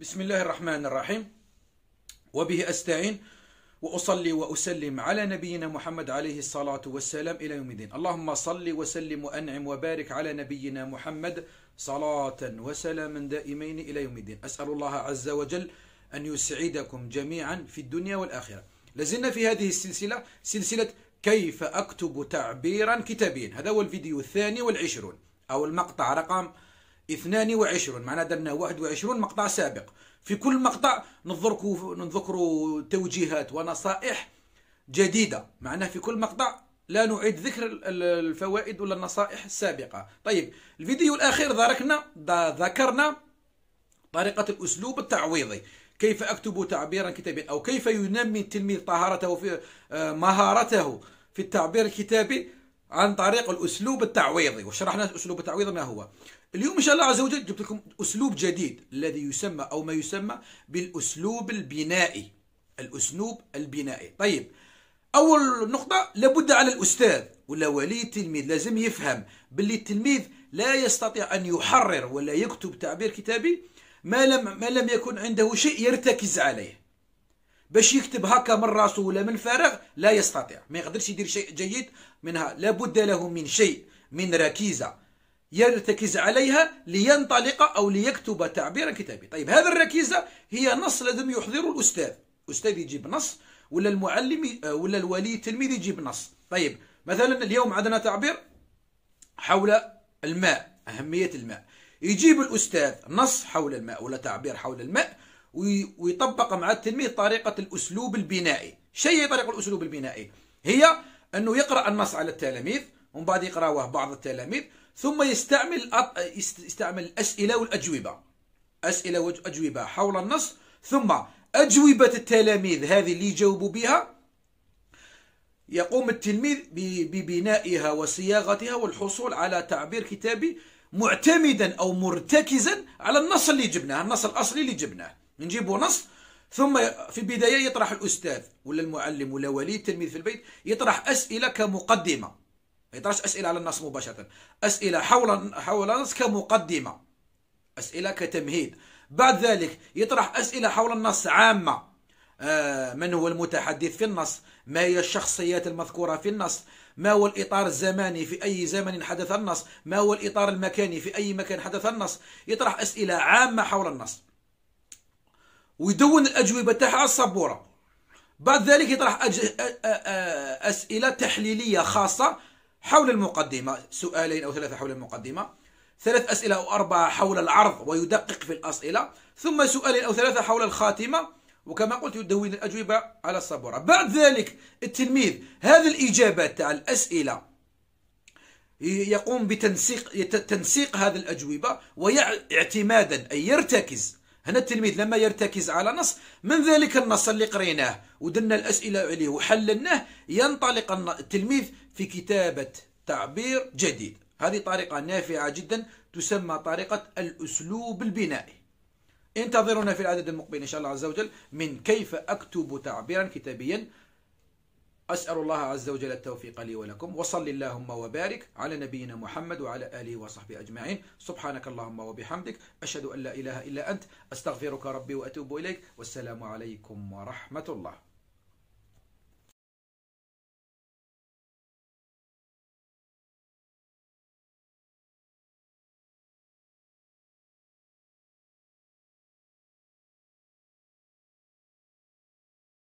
بسم الله الرحمن الرحيم وبه أستعين وأصلي وأسلم على نبينا محمد عليه الصلاة والسلام إلى يوم الدين اللهم صل وسلم وأنعم وبارك على نبينا محمد صلاة وسلاما دائمين إلى يوم الدين أسأل الله عز وجل أن يسعدكم جميعا في الدنيا والآخرة لازلنا في هذه السلسلة سلسلة كيف أكتب تعبيرا كتابيا هذا هو الفيديو الثاني والعشرون أو المقطع رقم 22 معناها درنا 21 مقطع سابق في كل مقطع نذكروا نذكر توجيهات ونصائح جديدة معناها في كل مقطع لا نعيد ذكر الفوائد ولا النصائح السابقة طيب الفيديو الأخير ذكرنا ذكرنا طريقة الأسلوب التعويضي كيف أكتب تعبيرا كتابيا أو كيف ينمي التلميذ طهارته في آه، مهارته في التعبير الكتابي عن طريق الاسلوب التعويضي وشرحنا الاسلوب التعويضي ما هو اليوم ان شاء الله عز وجل جبت لكم اسلوب جديد الذي يسمى او ما يسمى بالاسلوب البنائي الاسلوب البنائي طيب اول نقطه لابد على الاستاذ ولا ولي التلميذ لازم يفهم باللي التلميذ لا يستطيع ان يحرر ولا يكتب تعبير كتابي ما لم ما لم يكن عنده شيء يرتكز عليه باش يكتب هكا من راسه ولا من فارغ لا يستطيع ما يقدرش يدير شيء جيد منها لابد له من شيء من ركيزة يرتكز عليها لينطلق أو ليكتب تعبيرا كتابي طيب هذا الركيزة هي نص لازم يحضره الأستاذ أستاذ يجيب نص ولا المعلم آه، ولا الولي التلميذ يجيب نص طيب مثلا اليوم عندنا تعبير حول الماء أهمية الماء يجيب الأستاذ نص حول الماء ولا تعبير حول الماء ويطبق مع التلميذ طريقة الأسلوب البنائي شيء طريقة الأسلوب البنائي هي أنه يقرأ النص على التلاميذ ومن بعد يقرأوه بعض التلاميذ ثم يستعمل أط... يستعمل الأسئلة والأجوبة أسئلة وأجوبة حول النص ثم أجوبة التلاميذ هذه اللي يجاوبوا بها يقوم التلميذ ببنائها وصياغتها والحصول على تعبير كتابي معتمدا أو مرتكزا على النص اللي جبناه النص الأصلي اللي جبناه نجيبوا نص ثم في البداية يطرح الأستاذ ولا المعلم ولا ولي التلميذ في البيت يطرح أسئلة كمقدمة ما يطرحش أسئلة على النص مباشرة أسئلة حول حول النص كمقدمة أسئلة كتمهيد بعد ذلك يطرح أسئلة حول النص عامة آه، من هو المتحدث في النص ما هي الشخصيات المذكورة في النص ما هو الإطار الزماني في أي زمن حدث النص ما هو الإطار المكاني في أي مكان حدث النص يطرح أسئلة عامة حول النص ويدون الأجوبة تاعها على السبورة بعد ذلك يطرح أسئلة تحليلية خاصة حول المقدمة سؤالين أو ثلاثة حول المقدمة ثلاث أسئلة أو أربعة حول العرض ويدقق في الأسئلة ثم سؤالين أو ثلاثة حول الخاتمة وكما قلت يدون الأجوبة على السبورة بعد ذلك التلميذ هذه الإجابات تاع الأسئلة يقوم بتنسيق تنسيق هذه الأجوبة ويعتمادا أي يرتكز هنا التلميذ لما يرتكز على نص من ذلك النص اللي قريناه ودنا الأسئلة عليه وحللناه ينطلق التلميذ في كتابة تعبير جديد هذه طريقة نافعة جدا تسمى طريقة الأسلوب البنائي انتظرونا في العدد المقبل إن شاء الله عز وجل من كيف أكتب تعبيرا كتابيا أسأل الله عز وجل التوفيق لي ولكم وصل اللهم وبارك على نبينا محمد وعلى آله وصحبه أجمعين سبحانك اللهم وبحمدك أشهد أن لا إله إلا أنت أستغفرك ربي وأتوب إليك والسلام عليكم ورحمة الله